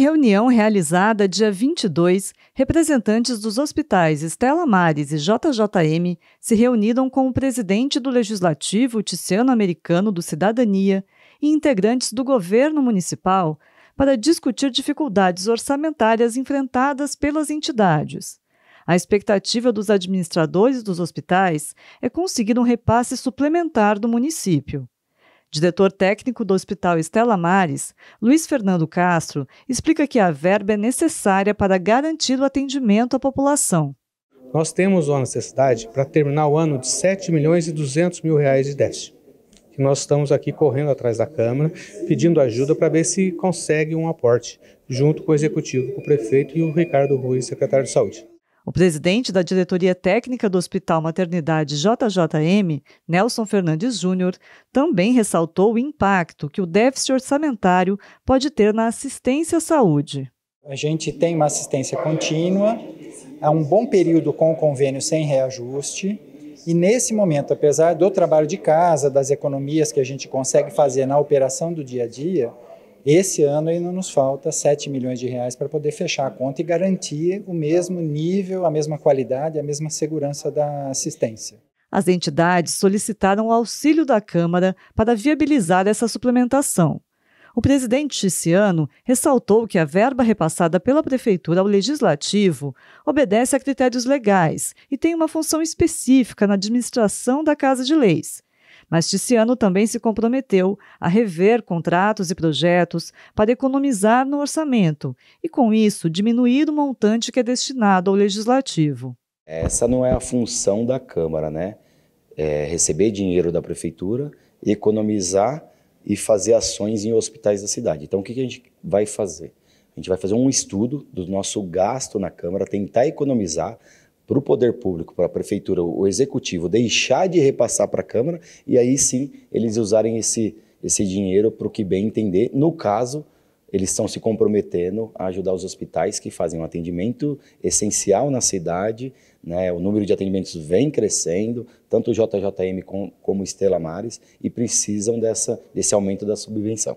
reunião realizada dia 22, representantes dos hospitais Estela Mares e JJM se reuniram com o presidente do Legislativo Tiziano Americano do Cidadania e integrantes do governo municipal para discutir dificuldades orçamentárias enfrentadas pelas entidades. A expectativa dos administradores dos hospitais é conseguir um repasse suplementar do município. Diretor técnico do Hospital Estela Mares, Luiz Fernando Castro explica que a verba é necessária para garantir o atendimento à população. Nós temos uma necessidade para terminar o ano de 7 milhões e 200 mil reais de déficit. que nós estamos aqui correndo atrás da Câmara, pedindo ajuda para ver se consegue um aporte, junto com o Executivo, com o Prefeito e o Ricardo Rui, Secretário de Saúde. O presidente da diretoria técnica do Hospital Maternidade JJM, Nelson Fernandes Júnior, também ressaltou o impacto que o déficit orçamentário pode ter na assistência à saúde. A gente tem uma assistência contínua, há um bom período com o convênio sem reajuste. E nesse momento, apesar do trabalho de casa, das economias que a gente consegue fazer na operação do dia a dia, esse ano ainda nos falta 7 milhões de reais para poder fechar a conta e garantir o mesmo nível, a mesma qualidade, a mesma segurança da assistência. As entidades solicitaram o auxílio da Câmara para viabilizar essa suplementação. O presidente Ticiano ressaltou que a verba repassada pela Prefeitura ao Legislativo obedece a critérios legais e tem uma função específica na administração da Casa de Leis mas Tiziano também se comprometeu a rever contratos e projetos para economizar no orçamento e, com isso, diminuir o montante que é destinado ao legislativo. Essa não é a função da Câmara, né? É receber dinheiro da prefeitura, economizar e fazer ações em hospitais da cidade. Então, o que a gente vai fazer? A gente vai fazer um estudo do nosso gasto na Câmara, tentar economizar para o poder público, para a prefeitura, o executivo deixar de repassar para a Câmara e aí sim eles usarem esse, esse dinheiro para o que bem entender. No caso, eles estão se comprometendo a ajudar os hospitais que fazem um atendimento essencial na cidade. Né? O número de atendimentos vem crescendo, tanto o JJM como Estela Mares, e precisam dessa, desse aumento da subvenção.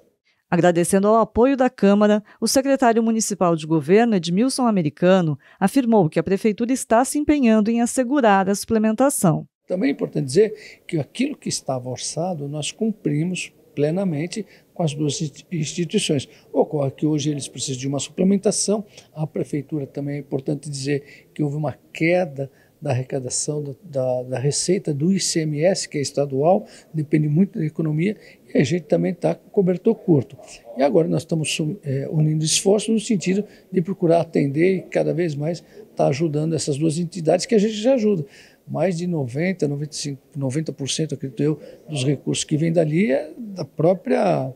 Agradecendo ao apoio da Câmara, o secretário municipal de governo, Edmilson Americano, afirmou que a Prefeitura está se empenhando em assegurar a suplementação. Também é importante dizer que aquilo que estava orçado nós cumprimos plenamente com as duas instituições. Ocorre que hoje eles precisam de uma suplementação, a Prefeitura também é importante dizer que houve uma queda da arrecadação da, da, da, receita do ICMS, que é estadual, depende muito da economia, e a gente também está com cobertor curto. E agora nós estamos é, unindo esforços no sentido de procurar atender e cada vez mais estar tá ajudando essas duas entidades que a gente já ajuda. Mais de 90%, 95%, 90%, acredito eu, dos recursos que vêm dali é da própria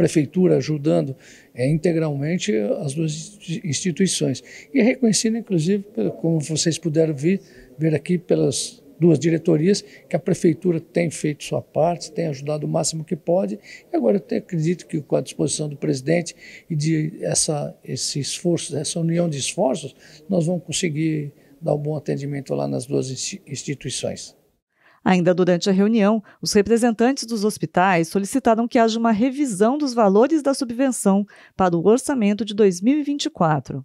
prefeitura ajudando é, integralmente as duas instituições. E é reconhecido, inclusive, como vocês puderam ver ver aqui pelas duas diretorias, que a prefeitura tem feito sua parte, tem ajudado o máximo que pode. E agora eu acredito que com a disposição do presidente e de essa, esse esforço, essa união de esforços, nós vamos conseguir dar um bom atendimento lá nas duas instituições. Ainda durante a reunião, os representantes dos hospitais solicitaram que haja uma revisão dos valores da subvenção para o orçamento de 2024.